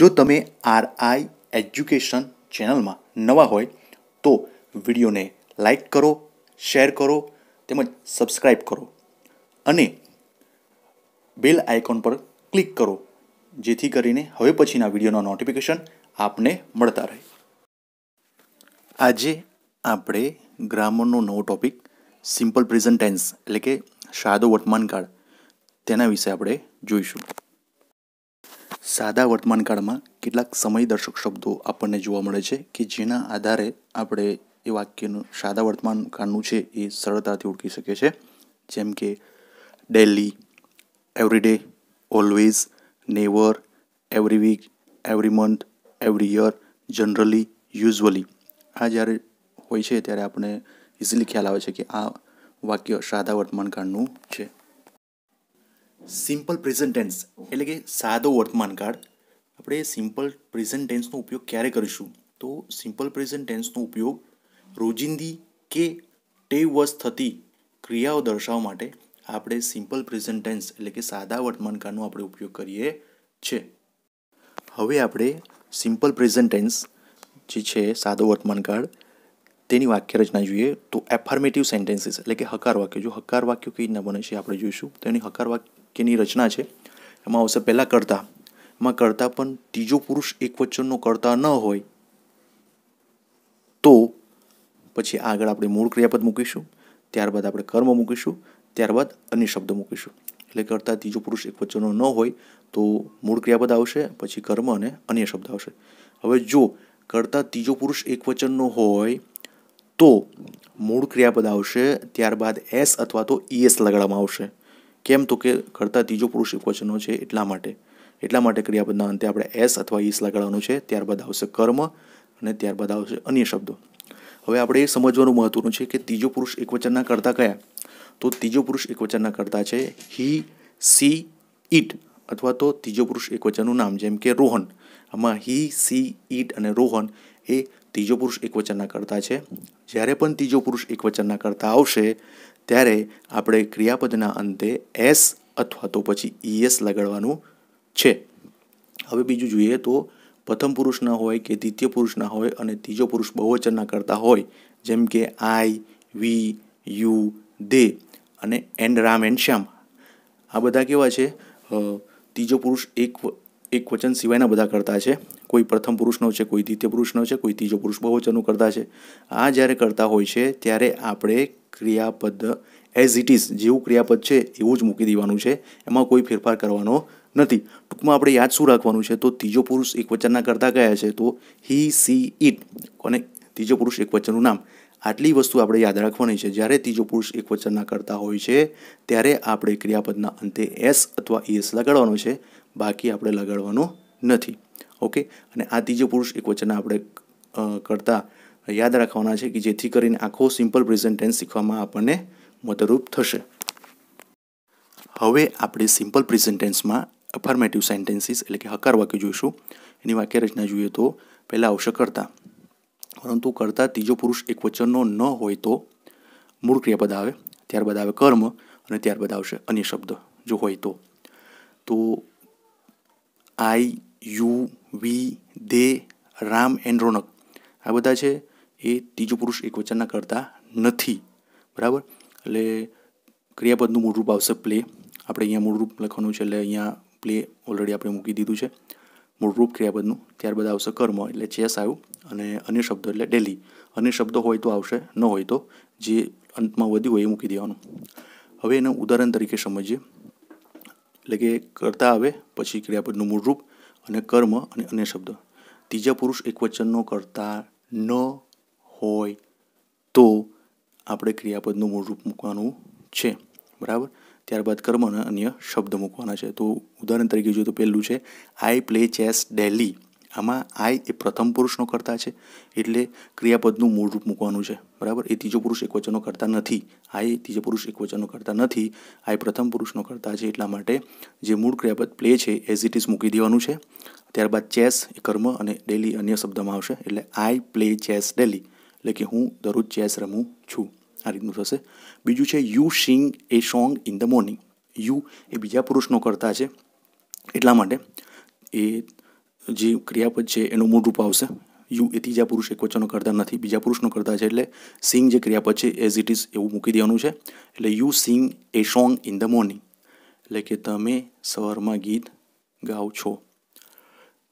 જો તમે RI education ચેનલમાં નવા હોય તો વિડીયોને લાઈક કરો શેર કરો તેમજ સબસ્ક્રાઈબ કરો અને બેલ આઇકોન પર ક્લિક કરો જેથી કરીને હવે પછીના વિડીયોના નોટિફિકેશન આપને મળતા રહે આજે આપણે ગ્રામરનો નવો ટોપિક સિમ્પલ પ્રેઝન્ટ ટેન્સ એટલે કે સાદો વર્તમાનકાળ તેના વિશે આપણે જોઈશું સાદા વર્તમાનકાળમાં કેટલાક સમયદર્શક શબ્દો આપણને જોવા મળે છે કે જેના આધારે આપણે એ વાક્યનું સાદા વર્તમાનકાળનું છે એ સરળતાથી ઓળખી શકીએ છીએ જેમ કે daily everyday always never every week every month every year generally usually આ જ્યારે હોય છે ત્યારે આપણે ઇઝીલી ખ્યાલ આવે છે કે આ વાક્ય સાદા વર્તમાનકાળનું છે સિમ્પલ પ્રેઝન્ટ ટેન્સ એટલે કે સાદો વર્તમાન વર્તમાનકાળ આપણે સિમ્પલ પ્રેઝન્ટ ટેન્સનો ઉપયોગ ક્યારે કરીશું તો સિમ્પલ પ્રેઝન્ટ ટેન્સનો ઉપયોગ રોજિંદી કે ટેવવશ થતી ક્રિયાઓ દર્શાવવા માટે આપણે સિમ્પલ પ્રેઝન્ટ ટેન્સ એટલે કે સાદા વર્તમાન વર્તમાનકાળનો આપણે ઉપયોગ કરીએ છે હવે આપણે સિમ્પલ પ્રેઝન્ટ ટેન્સ જે છે સાદો વર્તમાન વર્તમાનકાળ તેની વાક્ય રચના જોઈએ તો એફર્મેટિવ સેન્ટેન્સીસ એટલે કે હકાર વાક્ય જો હકાર વાક્યો કઈ રીતના બને છે આપણે જોઈશું તો એની હકાર વાક્યની રચના છે એમાં આવશે પહેલાં કરતા એમાં કરતા પણ ત્રીજો પુરુષ એકવચનનો કરતા ન હોય તો પછી આગળ આપણે મૂળ ક્રિયાપદ મૂકીશું ત્યારબાદ આપણે કર્મ મૂકીશું ત્યારબાદ અન્ય શબ્દ મૂકીશું એટલે કરતાં ત્રીજો પુરુષ એકવચનનો ન હોય તો મૂળ ક્રિયાપદ આવશે પછી કર્મ અને અન્ય શબ્દ આવશે હવે જો કરતાં ત્રીજો પુરુષ એકવચનનો હોય તો મૂળ ક્રિયાપદ આવશે ત્યારબાદ એસ અથવા તો ઈએસ લગાડવામાં આવશે કેમ તો કે કરતા ત્રીજો પુરુષ એકવચનો છે એટલા માટે એટલા માટે ક્રિયાપદના અંતે આપણે એસ અથવા ઈસ લગાડવાનું છે ત્યારબાદ આવશે કર્મ અને ત્યારબાદ આવશે અન્ય શબ્દો હવે આપણે એ સમજવાનું મહત્વનું છે કે ત્રીજો પુરુષ એકવચનના કરતા કયા તો ત્રીજો પુરુષ એકવચનના કરતા છે હી સી ઇટ અથવા તો ત્રીજો પુરુષ એકવચનનું નામ જેમ કે રોહન આમાં હી સી ઇટ અને રોહન એ ત્રીજો પુરુષ એકવચનના કરતા છે જ્યારે પણ ત્રીજો પુરુષ એકવચનના કર્તા આવશે ત્યારે આપણે ક્રિયાપદના અંતે એસ અથવા તો પછી ઈએસ લગાડવાનું છે હવે બીજું જોઈએ તો પ્રથમ પુરુષના હોય કે દ્વિતીય પુરુષના હોય અને ત્રીજો પુરુષ બહુવચનના કરતા હોય જેમ કે આઈ વી યુ દે અને એન્ડ રામ એન્ડ શ્યામ આ બધા કેવા છે ત્રીજો પુરુષ એક એક વચન સિવાયના બધા કરતા છે કોઈ પ્રથમ પુરુષનો છે કોઈ દ્વિતીય પુરુષનો છે કોઈ ત્રીજો પુરુષ બહુવચનનું કરતા છે આ જ્યારે કરતા હોય છે ત્યારે આપણે ક્રિયાપદ એઝ ઇટ ઇઝ જેવું ક્રિયાપદ છે એવું જ મૂકી દેવાનું છે એમાં કોઈ ફેરફાર કરવાનો નથી ટૂંકમાં આપણે યાદ શું રાખવાનું છે તો ત્રીજો પુરુષ એક વચનના કરતા કયા છે તો હી સી ઇટ અને ત્રીજો પુરુષ એક વચનનું નામ આટલી વસ્તુ આપણે યાદ રાખવાની છે જ્યારે ત્રીજો પુરુષ એક વચનના કરતા હોય છે ત્યારે આપણે ક્રિયાપદના અંતે એસ અથવા ઈએસ લગાડવાનો છે બાકી આપણે લગાડવાનો નથી ઓકે અને આ ત્રીજો પુરુષ એક વચનના આપણે કરતા યાદ રાખવાના છે કે જેથી કરીને આખો સિમ્પલ પ્રેઝન્ટેન્સ શીખવામાં આપણને મદદરૂપ થશે હવે આપણે સિમ્પલ પ્રેઝન્ટેન્સમાં ટેન્સમાં અફર્મેટિવ સેન્ટેન્સીસ એટલે કે હકાર વાક્ય જોઈશું એની વાક્ય રચના જોઈએ તો પહેલાં આવશે કરતા પરંતુ કરતાં ત્રીજો પુરુષ એક વચનનો ન હોય તો મૂળ ક્રિયાપદ આવે ત્યારબાદ આવે કર્મ અને ત્યારબાદ આવશે અન્ય શબ્દ જો હોય તો તો I you we they Ram and Ronak આ બધા છે એ ત્રીજો પુરુષ એક એકવચનના કરતા નથી બરાબર એટલે ક્રિયાપદનું મૂળરૂપ આવશે પ્લે આપણે અહીંયા મૂળરૂપ લખવાનું છે એટલે અહીંયા પ્લે ઓલરેડી આપણે મૂકી દીધું છે મૂળરૂપ ક્રિયાપદનું ત્યારબાદ આવશે કર્મ એટલે ચેસ આવ્યું અને અન્ય શબ્દો એટલે ડેલી અન્ય શબ્દો હોય તો આવશે ન હોય તો જે અંતમાં વધ્યું હોય એ મૂકી દેવાનું હવે એનું ઉદાહરણ તરીકે સમજીએ એટલે કે કરતા આવે પછી ક્રિયાપદનું મૂળરૂપ અને કર્મ અને અન્ય શબ્દ ત્રીજા પુરુષ એકવચનનો કરતા ન હોય તો આપણે ક્રિયાપદનું મૂળરૂપ મૂકવાનું છે બરાબર ત્યારબાદ કર્મ અને અન્ય શબ્દ મૂકવાના છે તો ઉદાહરણ તરીકે જોઈએ તો પહેલું છે આઈ પ્લે ચેસ ડેલી આમાં આઈ એ પ્રથમ પુરુષનો કર્તા છે એટલે ક્રિયાપદનું મૂળ રૂપ મૂકવાનું છે બરાબર એ ત્રીજો પુરુષ એકવચનનો કર્તા નથી આઈ ત્રીજો પુરુષ એકવચનનો કરતા નથી આઈ પ્રથમ પુરુષનો કરતા છે એટલા માટે જે મૂળ ક્રિયાપદ પ્લે છે એઝ ઇટ ઇઝ મૂકી દેવાનું છે ત્યારબાદ ચેસ એ કર્મ અને ડેલી અન્ય શબ્દમાં આવશે એટલે આઈ પ્લે ચેસ ડેલી એટલે કે હું દરરોજ ચેસ રમું છું આ રીતનું થશે બીજું છે you sing a song in the morning you એ બીજા પુરુષનો કર્તા છે એટલા માટે એ જે ક્રિયાપદ છે એનું મૂળરૂપ આવશે યુ એ ત્રીજા પુરુષ એક વચ્ચેનો કરતા નથી બીજા પુરુષનો કરતા છે એટલે સિંગ જે ક્રિયાપદ છે એઝ ઇટ ઇઝ એવું મૂકી દેવાનું છે એટલે you sing a song in the morning એટલે કે તમે સવારમાં ગીત ગાઓ છો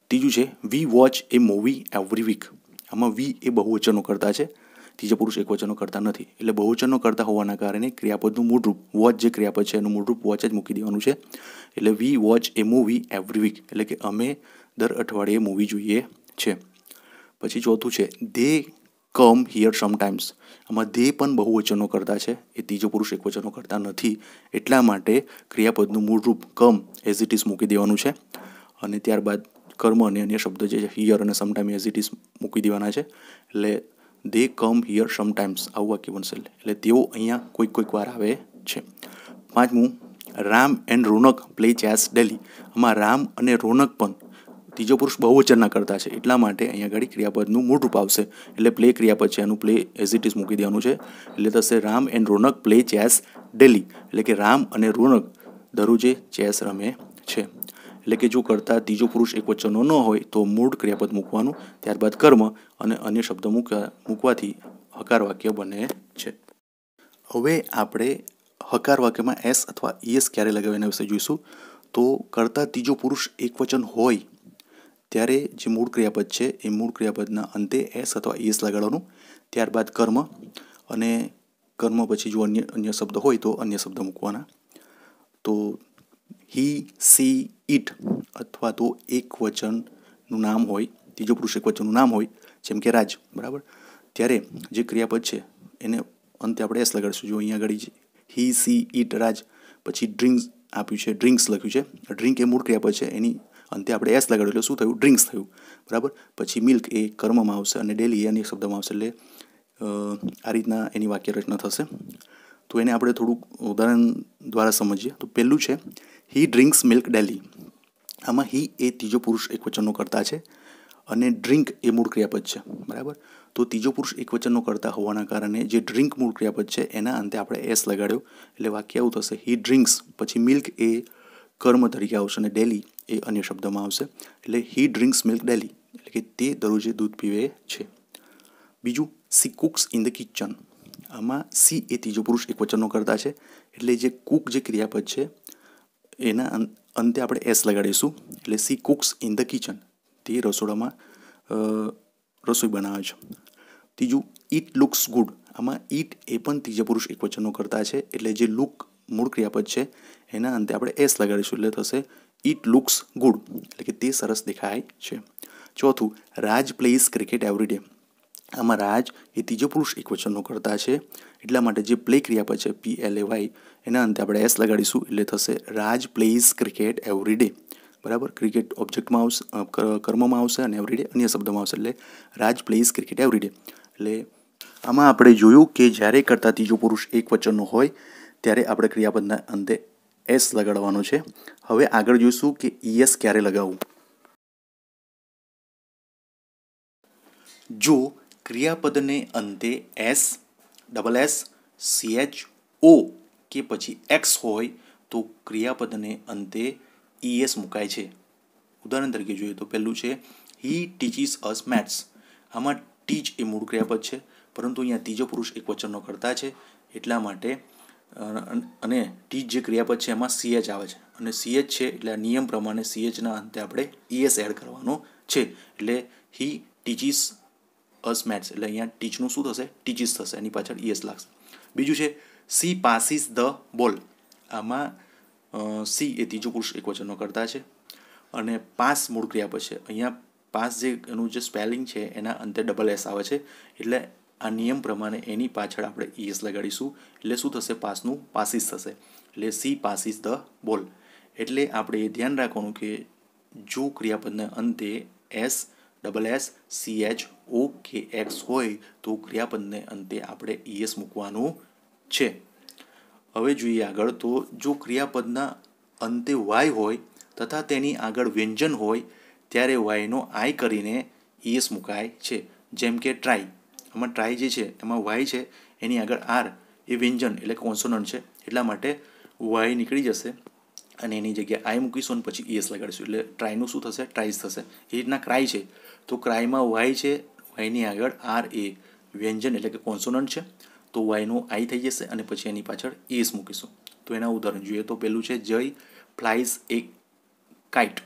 ત્રીજું છે we watch a movie every week આમાં વી એ બહુવચનો કરતા છે ત્રીજા પુરુષ એકવચનનો કરતા નથી એટલે બહુવચનો કરતા હોવાના કારણે ક્રિયાપદનું મૂળરૂપ વોચ જે ક્રિયાપદ છે એનું મૂળરૂપ વોચ જ મૂકી દેવાનું છે એટલે we watch a movie every week એટલે કે અમે દર અઠવાડિયે મૂવી જોઈએ છે પછી ચોથું છે ધે કમ હિયર સમટાઇમ્સ આમાં ધે પણ બહુવચનો કરતા છે એ ત્રીજો પુરુષ એકવચનો કરતા નથી એટલા માટે ક્રિયાપદનું મૂળરૂપ કમ એઝ ઇટ ઇઝ મૂકી દેવાનું છે અને ત્યારબાદ કર્મ અને અન્ય શબ્દો જે છે હિયર અને સમટાઇમ એઝ ઇટ ઇઝ મૂકી દેવાના છે એટલે ધે કમ હિયર સમટાઇમ્સ આવું વાક્ય બનશે એટલે તેઓ અહીંયા કોઈક કોઈક વાર આવે છે પાંચમું Ram and Ronak play chess daily આમાં રામ અને રોનક પણ ત્રીજો પુરુષ બહુવચનના કરતા છે એટલા માટે અહીંયા આગળ ક્રિયાપદનું મૂળ રૂપ આવશે એટલે પ્લે ક્રિયાપદ છે એનું પ્લે એઝ ઇટ ઇઝ મૂકી દેવાનું છે એટલે થશે Ram and Ronak play chess daily એટલે કે રામ અને રોનક દરરોજે ચેસ રમે છે એટલે કે જો કરતાં ત્રીજો પુરુષ એક વચનનો ન હોય તો મૂળ ક્રિયાપદ મૂકવાનું ત્યારબાદ કર્મ અને અન્ય શબ્દ મૂકવા મૂકવાથી હકાર વાક્ય બને છે હવે આપણે હકાર વાક્યમાં એસ અથવા ઈએસ ક્યારે લગાવે એના વિશે જોઈશું તો કરતાં ત્રીજો પુરુષ એકવચન હોય ત્યારે જે મૂળ ક્રિયાપદ છે એ મૂળ ક્રિયાપદના અંતે એસ અથવા એસ લગાડવાનું ત્યારબાદ કર્મ અને કર્મ પછી જો અન્ય અન્ય શબ્દ હોય તો અન્ય શબ્દ મૂકવાના તો હી સી ઇટ અથવા તો એક વચનનું નામ હોય ત્રીજો પુરુષ એક વચનનું નામ હોય જેમ કે રાજ બરાબર ત્યારે જે ક્રિયાપદ છે એને અંતે આપણે એસ લગાડીશું જો અહીંયા આગળ હી સી ઇટ રાજ પછી ડ્રિંક્સ આપ્યું છે ડ્રિંક્સ લખ્યું છે ડ્રિંક એ મૂળ ક્રિયાપદ છે એની અંતે આપણે એસ લગાડ્યું એટલે શું થયું ડ્રિંક્સ થયું બરાબર પછી મિલ્ક એ કર્મમાં આવશે અને ડેલી એની શબ્દમાં આવશે એટલે આ રીતના એની વાક્ય રચના થશે તો એને આપણે થોડુંક ઉદાહરણ દ્વારા સમજીએ તો પહેલું છે હી ડ્રિંક્સ મિલ્ક ડેલી આમાં હી એ ત્રીજો પુરુષ એકવચનનો કરતા છે અને ડ્રિંક એ મૂળ ક્રિયાપદ છે બરાબર તો ત્રીજો પુરુષ એકવચનનો કરતા હોવાના કારણે જે ડ્રિંક મૂળ ક્રિયાપદ છે એના અંતે આપણે એસ લગાડ્યો એટલે વાક્ય આવું થશે હી ડ્રિંક્સ પછી મિલ્ક એ કર્મ તરીકે આવશે અને ડેલી એ અન્ય શબ્દમાં આવશે એટલે હી ડ્રિંક્સ મિલ્ક ડેલી એટલે કે તે દરરોજે દૂધ પીવે છે બીજું she cooks in the kitchen આમાં સી એ ત્રીજો પુરુષ એક વચનનો કરતા છે એટલે જે કુક જે ક્રિયાપદ છે એના અંતે આપણે એસ લગાડીશું એટલે she cooks in the kitchen તે રસોડામાં રસોઈ બનાવે છે ત્રીજું ઇટ લુક્સ ગુડ આમાં ઇટ એ પણ ત્રીજા પુરુષ એક વચનનો કરતા છે એટલે જે લુક મૂળ ક્રિયાપદ છે એના અંતે આપણે એસ લગાડીશું એટલે થશે ઇટ લુક્સ ગુડ એટલે કે તે સરસ દેખાય છે ચોથું રાજ પ્લેઇઝ ક્રિકેટ એવરીડે આમાં રાજ એ ત્રીજો પુરુષ એકવચનનો કરતા છે એટલા માટે જે પ્લે ક્રિયાપદ છે પી એલ એ વાય એના અંતે આપણે એસ લગાડીશું એટલે થશે Raj plays cricket every day બરાબર ક્રિકેટ ઓબ્જેક્ટમાં આવશે કર્મમાં આવશે અને એવરી ડે અન્ય શબ્દમાં આવશે એટલે Raj plays cricket every day એટલે આમાં આપણે જોયું કે જ્યારે કરતાં ત્રીજો પુરુષ એકવચનનો હોય ત્યારે આપણે ક્રિયાપદના અંતે એસ લગાડવાનો છે હવે આગળ જોઈશું કે ઈએસ ક્યારે લગાવવું જો ક્રિયાપદને અંતે S double S CH O કે પછી એક્સ હોય તો ક્રિયાપદને અંતે ઈએસ મુકાય છે ઉદાહરણ તરીકે જોઈએ તો પહેલું છે હી ટીચીસ અસ મેથ્સ આમાં ટીચ એ મૂળ ક્રિયાપદ છે પરંતુ અહીંયા ત્રીજો પુરુષ એક વચનનો કરતા છે એટલા માટે અને ટી જે ક્રિયાપદ છે એમાં સીએચ આવે છે અને સીએચ છે એટલે આ નિયમ પ્રમાણે સીએચના અંતે આપણે ઈએસ e એડ કરવાનો છે એટલે હી ટીચીસ અસ મેટ્સ એટલે અહીંયા ટીચનું શું થશે ટીચીસ થશે એની પાછળ ઈએસ e લાગશે બીજું છે સી પાસીસ ધ બોલ આમાં સી એ ત્રીજો પુરુષ એકવચનનો કરતા છે અને પાસ મૂળ ક્રિયાપદ છે અહીંયા પાસ જે એનું જે સ્પેલિંગ છે એના અંતે ડબલ એસ આવે છે એટલે આ નિયમ પ્રમાણે એની પાછળ આપણે ઈએસ લગાડીશું એટલે શું થશે પાસનું પાસીસ થશે એટલે સી પાસીસ ધ બોલ એટલે આપણે એ ધ્યાન રાખવાનું કે જો ક્રિયાપદના અંતે S double S C H O કે એક્સ હોય તો ક્રિયાપદને અંતે આપણે ઈએસ મૂકવાનું છે હવે જોઈએ આગળ તો જો ક્રિયાપદના અંતે વાય હોય તથા તેની આગળ વ્યંજન હોય ત્યારે વાયનો આય કરીને ઈએસ મુકાય છે જેમ કે ટ્રાય એમાં ટ્રાય જે છે એમાં વાય છે એની આગળ આર એ વ્યંજન એટલે કોન્સોનન્ટ છે એટલા માટે વાય નીકળી જશે અને એની જગ્યાએ આઈ મૂકીશું અને પછી એસ e લગાડીશું એટલે ટ્રાયનું શું થશે ટ્રાઇસ થશે એ રીતના ક્રાય છે તો ક્રાયમાં વાય છે વાયની આગળ આર એ વ્યંજન એટલે કે કોન્સોનન્ટ છે તો વાયનું આઈ થઈ જશે અને પછી એની પાછળ એસ e મૂકીશું તો એના ઉદાહરણ જોઈએ તો પેલું છે જય ફ્લાઇઝ એ કાઇટ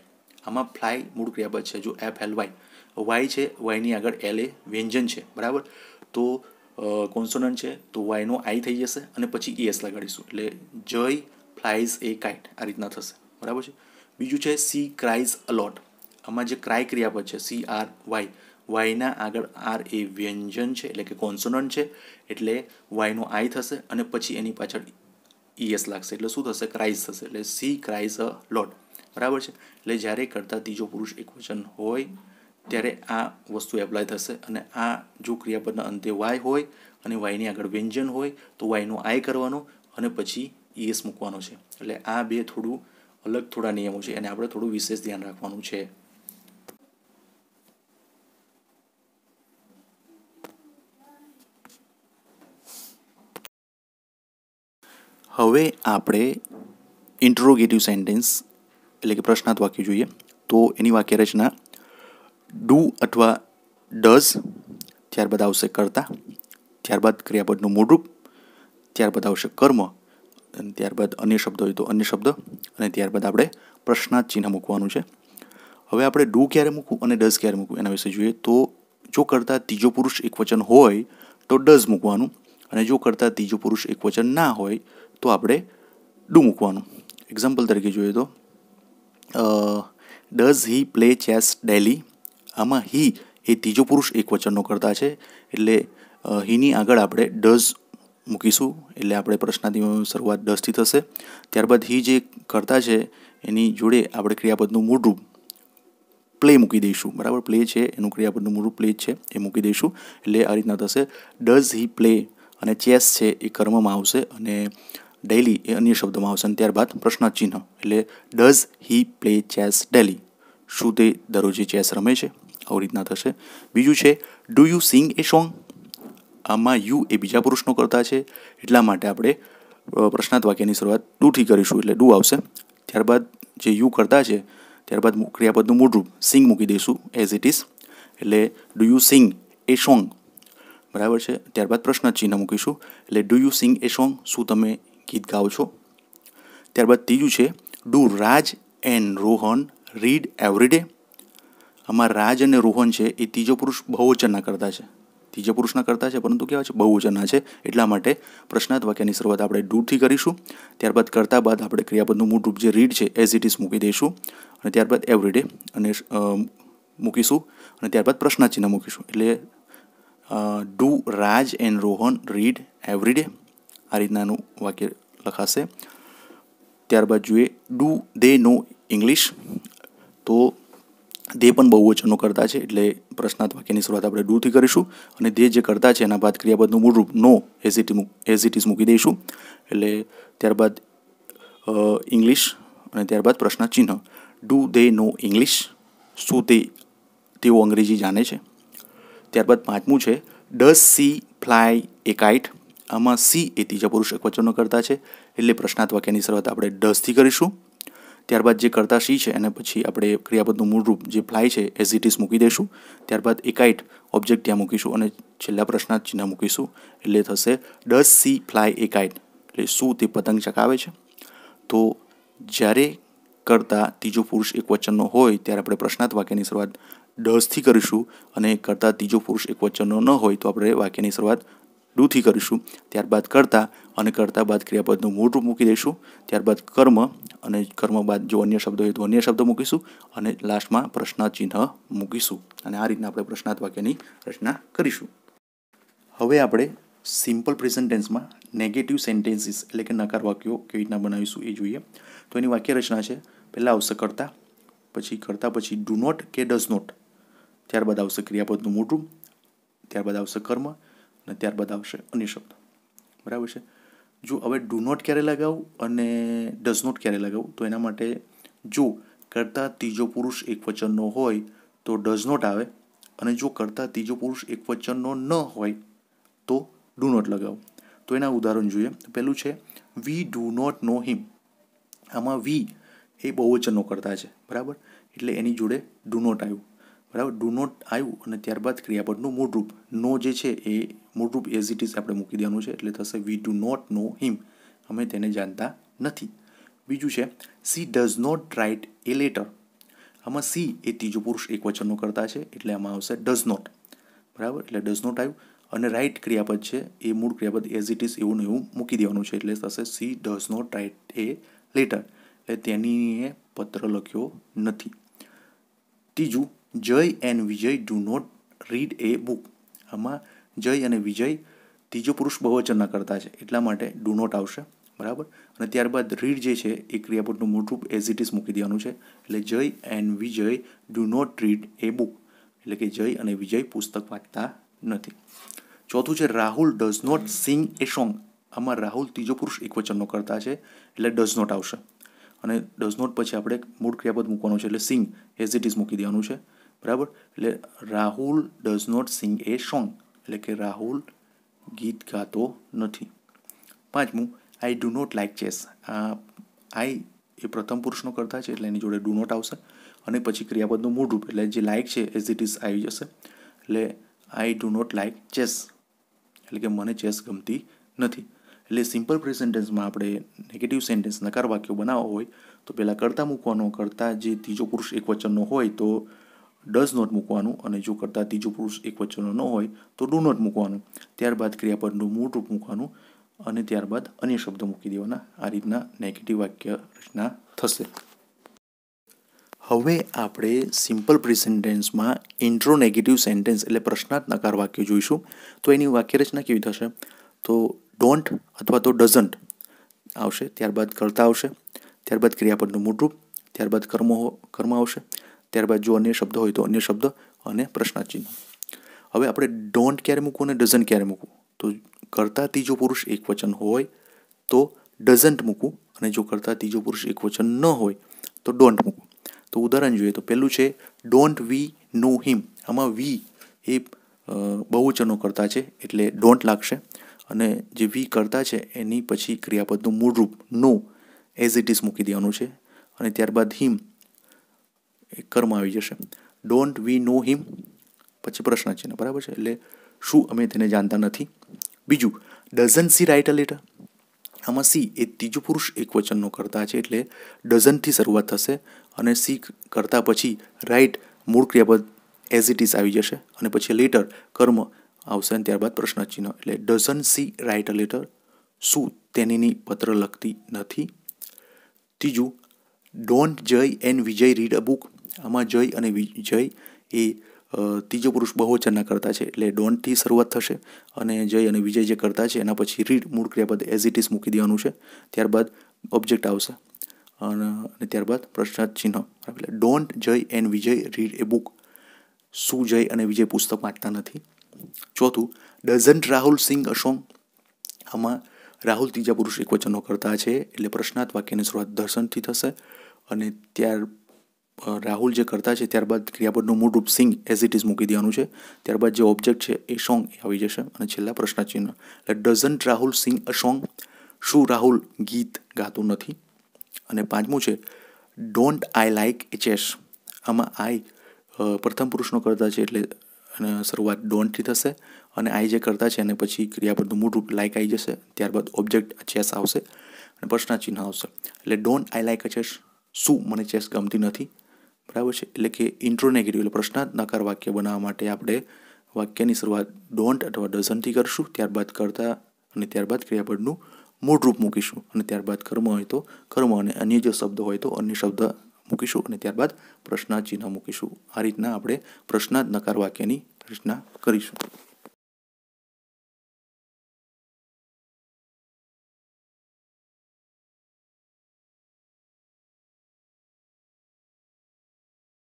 આમાં ફ્લાય મૂળ ક્રિયાપદ છે જો એફ એલ વાય વાય છે વાયની આગળ એલ એ વ્યંજન છે બરાબર તો કોન્સોનન છે તો વાયનો આઈ થઈ જશે અને પછી એસ e લગાડીશું એટલે જય ફ્લાઇઝ એ કાઇટ આ રીતના થશે બરાબર છે બીજું છે સી ક્રાઇઝ અલોટ આમાં જે ક્રાય ક્રિયાપદ છે સી આર વાય વાયના આગળ આર એ વ્યંજન છે એટલે કે કોન્સોનન છે એટલે વાયનો આઈ થશે અને પછી એની પાછળ ઈએસ e લાગશે એટલે શું થશે ક્રાઇઝ થશે એટલે સી ક્રાઇઝ અ લોટ બરાબર છે એટલે જ્યારે કરતા ત્રીજો પુરુષ એક વચન હોય ત્યારે આ વસ્તુ એપ્લાય થશે અને આ જો ક્રિયાપદના અંતે વાય હોય અને વાયની આગળ વ્યંજન હોય તો વાયનો આય કરવાનો અને પછી ઈએસ મૂકવાનો છે એટલે આ બે થોડું અલગ થોડા નિયમો છે અને આપણે થોડું વિશેષ ધ્યાન રાખવાનું છે હવે આપણે ઇન્ટ્રોગેટિવ સેન્ટેન્સ એટલે કે પ્રશ્નાર્થ વાક્ય જોઈએ તો એની વાક્ય રચના ડુ અથવા ડઝ ત્યારબાદ આવશે કરતા ત્યારબાદ ક્રિયાપદનું મૂળરૂપ ત્યારબાદ આવશે કર્મ અને ત્યારબાદ અન્ય શબ્દ હોય તો અન્ય શબ્દ અને ત્યારબાદ આપણે પ્રશ્નાર્થ ચિહ્ન મૂકવાનું છે હવે આપણે ડુ ક્યારે મૂકવું અને ડઝ ક્યારે મૂકવું એના વિશે જોઈએ તો જો કરતાં ત્રીજો પુરુષ એક વચન હોય તો ડઝ મૂકવાનું અને જો કરતાં ત્રીજો પુરુષ એક વચન ના હોય તો આપણે ડુ મૂકવાનું એક્ઝામ્પલ તરીકે જોઈએ તો does he play chess daily આમાં હી એ ત્રીજો પુરુષ એકવચનનો વચનનો કરતા છે એટલે હીની આગળ આપણે ડઝ મૂકીશું એટલે આપણે પ્રશ્નાદીમાં શરૂઆત દસથી થશે ત્યારબાદ હી જે કરતા છે એની જોડે આપણે ક્રિયાપદનું મૂળરૂપ પ્લે મૂકી દઈશું બરાબર પ્લે છે એનું ક્રિયાપદનું મૂળરૂપ પ્લે છે એ મૂકી દઈશું એટલે આ રીતના થશે ડઝ હી પ્લે અને ચેસ છે એ કર્મમાં આવશે અને ડેલી એ અન્ય શબ્દમાં આવશે અને ત્યારબાદ પ્રશ્નાચિહ્ન એટલે does he play chess daily શું તે દરરોજે ચેસ રમે છે આવી રીતના થશે બીજું છે do you sing a song આમાં યુ એ બીજા પુરુષનો કરતા છે એટલા માટે આપણે પ્રશ્નાર્થ વાક્યની શરૂઆત ડુથી કરીશું એટલે ડુ આવશે ત્યારબાદ જે યુ કરતા છે ત્યારબાદ ક્રિયાપદનું મૂળરૂપ સિંગ મૂકી દઈશું એઝ ઇટ ઇઝ એટલે do you sing a song બરાબર છે ત્યારબાદ પ્રશ્ન ચિહ્ન મૂકીશું એટલે do you sing a song શું તમે ગીત ગાઓ છો ત્યારબાદ ત્રીજું છે do Raj and Rohan read everyday આમાં રાજ અને રોહન છે એ ત્રીજો પુરુષ બહુવચનના કરતા છે ત્રીજો પુરુષના કરતા છે પરંતુ કેવા છે બહુવચનના છે એટલા માટે પ્રશ્નાર્થ વાક્યની શરૂઆત આપણે ડૂથી કરીશું ત્યારબાદ કરતા બાદ આપણે ક્રિયાપદનું મૂળ રૂપ જે રીડ છે એઝ ઇટ ઇઝ મૂકી દઈશું અને ત્યારબાદ એવરીડે અને મૂકીશું અને ત્યારબાદ પ્રશ્નાચિહ્ન મૂકીશું એટલે do Raj and Rohan read everyday આ રીતનાનું વાક્ય લખાશે ત્યારબાદ જોઈએ ડુ દે નો ઇંગ્લિશ તો તે પણ બહુવચનનો કરતા છે એટલે પ્રશ્નાર્થ વાક્યની શરૂઆત આપણે ડૂથી કરીશું અને તે જે કરતા છે એના બાદ ક્રિયાપદનું મૂળરૂપ નો એઝ ઇટ મૂકી દઈશું એટલે ત્યારબાદ ઇંગ્લિશ અને ત્યારબાદ પ્રશ્ન ચિહ્ન ડુ દે નો ઇંગ્લિશ શું તે તેઓ અંગ્રેજી જાણે છે ત્યારબાદ પાંચમું છે does she fly a kite આમાં સી એ ત્રીજા પુરુષ એક વચનનો કરતા છે એટલે પ્રશ્નાર્થ વાક્યની શરૂઆત આપણે ડઝથી કરીશું ત્યારબાદ જે કરતા સી છે એને પછી આપણે ક્રિયાપદનું મૂળરૂપ જે ફ્લાય છે એઝ ઇટ ઇઝ મૂકી દઈશું ત્યારબાદ એકાઇટ ઓબ્જેક્ટ ત્યાં મૂકીશું અને છેલ્લા પ્રશ્નાર્થ ચિહ્ન મૂકીશું એટલે થશે ડસ સી ફ્લાય એકાઇટ એટલે શું તે પતંગ ચકાવે છે તો જ્યારે કરતા ત્રીજો પુરુષ એક વચનનો હોય ત્યારે આપણે પ્રશ્નાર્થ વાક્યની શરૂઆત ડસથી કરીશું અને કરતા ત્રીજો પુરુષ એક વચનનો ન હોય તો આપણે વાક્યની શરૂઆત ડુથી કરીશું ત્યારબાદ કરતા અને કરતા બાદ ક્રિયાપદનું મૂળરૂપ મૂકી દઈશું ત્યારબાદ કર્મ અને કર્મ બાદ જો અન્ય શબ્દ હોય તો અન્ય શબ્દો મૂકીશું અને લાસ્ટમાં ચિહ્ન મૂકીશું અને આ રીતના આપણે પ્રશ્નાર્થ વાક્યની રચના કરીશું હવે આપણે સિમ્પલ પ્રેઝન્ટેન્સમાં નેગેટિવ સેન્ટેન્સીસ એટલે કે નકાર વાક્યો કેવી રીતના બનાવીશું એ જોઈએ તો એની વાક્ય રચના છે પહેલાં આવશે કરતા પછી કરતા પછી ડુ નોટ કે ડઝ નોટ ત્યારબાદ આવશે ક્રિયાપદનું મોટું ત્યારબાદ આવશે કર્મ અને ત્યારબાદ આવશે અન્ય શબ્દ બરાબર છે જો હવે ડુ નોટ ક્યારે લગાવું અને ડઝ નોટ ક્યારે લગાવું તો એના માટે જો કરતાં ત્રીજો પુરુષ એકવચનનો હોય તો ડઝ નોટ આવે અને જો કરતાં ત્રીજો પુરુષ એકવચનનો ન હોય તો ડુ નોટ લગાવો તો એના ઉદાહરણ જોઈએ પહેલું છે વી ડુ નોટ નો હિમ આમાં વી એ બહુવચનો કરતા છે બરાબર એટલે એની જોડે ડુ નોટ આવ્યું બરાબર ડુ નોટ આવ્યું અને ત્યારબાદ ક્રિયાપદનું મૂળરૂપ નો જે છે એ મૂળરૂપ એઝ ઇટ ઇઝ આપણે મૂકી દેવાનું છે એટલે થશે વી ડુ નોટ નો હિમ અમે તેને જાણતા નથી બીજું છે she does not write a letter આમાં સી એ ત્રીજો પુરુષ એક વચનનો કરતા છે એટલે આમાં આવશે ડઝ નોટ બરાબર એટલે ડઝ નોટ આવ્યું અને રાઇટ ક્રિયાપદ છે એ મૂળ ક્રિયાપદ એઝ ઇટ ઇઝ એવું ને એવું મૂકી દેવાનું છે એટલે થશે she does not write a letter એટલે એ પત્ર લખ્યો નથી ત્રીજું Jay and Vijay do not read a book આમાં જય અને વિજય ત્રીજો પુરુષ બહુવચનના કરતા છે એટલા માટે ડુ નોટ આવશે બરાબર અને ત્યારબાદ રીડ જે છે એ ક્રિયાપદનું મૂળરૂપ એઝ ઇટ ઇઝ મૂકી દેવાનું છે એટલે Jay and Vijay do not read a book એટલે કે જય અને વિજય પુસ્તક વાંચતા નથી ચોથું છે Rahul does not sing a song આમાં રાહુલ ત્રીજો પુરુષ એકવચનનો કરતા છે એટલે ડઝ નોટ આવશે અને ડઝ નોટ પછી આપણે મૂળ ક્રિયાપદ મૂકવાનું છે એટલે સિંગ એઝ ઇટ ઇઝ મૂકી દેવાનું છે બરાબર એટલે Rahul does not sing a song એટલે કે રાહુલ ગીત ગાતો નથી પાંચમું I do not like chess I એ પ્રથમ પુરુષનો કરતા છે એટલે એની જોડે ડુ નોટ આવશે અને પછી ક્રિયાપદનું મૂળરૂપ એટલે જે લાઇક છે એઝ ઇટ ઇઝ આવી જશે એટલે I do not like chess એટલે કે મને ચેસ ગમતી નથી એટલે સિમ્પલ પ્રેઝેન્ટેન્સમાં આપણે નેગેટિવ સેન્ટેન્સ નકાર વાક્યો બનાવવા હોય તો પહેલાં કરતાં મૂકવાનો કરતાં જે ત્રીજો પુરુષ એક વચનનો હોય તો ડઝ નોટ મૂકવાનું અને જો કરતાં ત્રીજો પુરુષ એક વચ્ચેનો ન હોય તો ડુ નોટ મૂકવાનું ત્યારબાદ ક્રિયાપદનું મૂળ રૂપ મૂકવાનું અને ત્યારબાદ અન્ય શબ્દ મૂકી દેવાના આ રીતના નેગેટિવ વાક્ય રચના થશે હવે આપણે સિમ્પલ પ્રેઝન્ટેન્સમાં ઇન્ટ્રો નેગેટિવ સેન્ટેન્સ એટલે પ્રશ્નાત્મકાર વાક્ય જોઈશું તો એની વાક્યરચના કેવી થશે તો ડોન્ટ અથવા તો ડઝન્ટ આવશે ત્યારબાદ કરતા આવશે ત્યારબાદ ક્રિયાપદનું મૂળરૂપ ત્યારબાદ કર્મ કર્મ આવશે ત્યારબાદ જો અન્ય શબ્દ હોય તો અન્ય શબ્દ અને પ્રશ્નચિહ્ન હવે આપણે ડોન્ટ ક્યારે મૂકવું અને ડઝન ક્યારે મૂકવું તો કરતા ત્રીજો પુરુષ એકવચન હોય તો ડઝન્ટ મૂકવું અને જો કરતા ત્રીજો પુરુષ એકવચન ન હોય તો ડોન્ટ મૂકવું તો ઉદાહરણ જોઈએ તો પહેલું છે ડોન્ટ વી નો હિમ આમાં વી એ બહુવચનો કરતા છે એટલે ડોન્ટ લાગશે અને જે વી કરતા છે એની પછી ક્રિયાપદનું મૂળરૂપ નો એઝ ઇટ ઇઝ મૂકી દેવાનું છે અને ત્યારબાદ હિમ એ કર્મ આવી જશે ડોન્ટ વી નો હિમ પછી પ્રશ્ન ચિહ્ન બરાબર છે એટલે શું અમે તેને જાણતા નથી બીજું does she write a letter આમાં સી એ ત્રીજું પુરુષ એક વચનનો કરતા છે એટલે ડઝનથી શરૂઆત થશે અને સી કરતા પછી રાઇટ મૂળ ક્રિયાપદ એઝ ઇટ ઇઝ આવી જશે અને પછી લેટર કર્મ આવશે અને ત્યારબાદ પ્રશ્ન એટલે does she write a letter શું તેની પત્ર લખતી નથી ત્રીજું don't Jay and Vijay read a book આમાં જય અને જય એ ત્રીજો પુરુષ બહુવચનના કરતા છે એટલે ડોન્ટથી શરૂઆત થશે અને જય અને વિજય જે કરતા છે એના પછી રીડ મૂળ ક્રિયાપદ એઝ ઇટ ઇઝ મૂકી દેવાનું છે ત્યારબાદ ઓબ્જેક્ટ આવશે અને ત્યારબાદ પ્રશ્નાર્થ ચિહ્ન એટલે don't Jay and Vijay read a book શું જય અને વિજય પુસ્તક વાંચતા નથી ચોથું ડઝન્ટ રાહુલ સિંગ અ સોંગ આમાં રાહુલ ત્રીજા પુરુષ એક વચનો કરતા છે એટલે પ્રશ્નાર્થ વાક્યની શરૂઆત દર્શનથી થશે અને ત્યાર રાહુલ જે કરતા છે ત્યારબાદ ક્રિયાપદનું રૂપ સિંગ એઝ ઇટ ઇઝ મૂકી દેવાનું છે ત્યારબાદ જે ઓબ્જેક્ટ છે એ સોંગ એ આવી જશે અને છેલ્લા પ્રશ્નચિહ્ન એટલે ડઝન્ટ રાહુલ સિંગ અ સોંગ શું રાહુલ ગીત ગાતું નથી અને પાંચમું છે don't I like a chess આમાં આઈ પ્રથમ પુરુષનો કરતા છે એટલે અને શરૂઆત ડોન્ટથી થશે અને આઈ જે કરતા છે અને પછી ક્રિયાપદનું રૂપ લાઇક આવી જશે ત્યારબાદ ઓબ્જેક્ટ ચેસ આવશે અને પ્રશ્નાચિહ્ન આવશે એટલે don't I like a chess શું મને ચેસ ગમતી નથી બરાબર છે એટલે કે ઇન્ટ્રો નેગેટિવ એટલે નકાર વાક્ય બનાવવા માટે આપણે વાક્યની શરૂઆત ડોન્ટ અથવા ડઝનથી કરશું ત્યારબાદ કરતા અને ત્યારબાદ ક્રિયાપદનું મૂળરૂપ મૂકીશું અને ત્યારબાદ કર્મ હોય તો કર્મ અને અન્ય જો શબ્દ હોય તો અન્ય શબ્દ મૂકીશું અને ત્યારબાદ પ્રશ્નાર્થ ચિહ્ન મૂકીશું આ રીતના આપણે પ્રશ્નાર્થ નકાર વાક્યની રચના કરીશું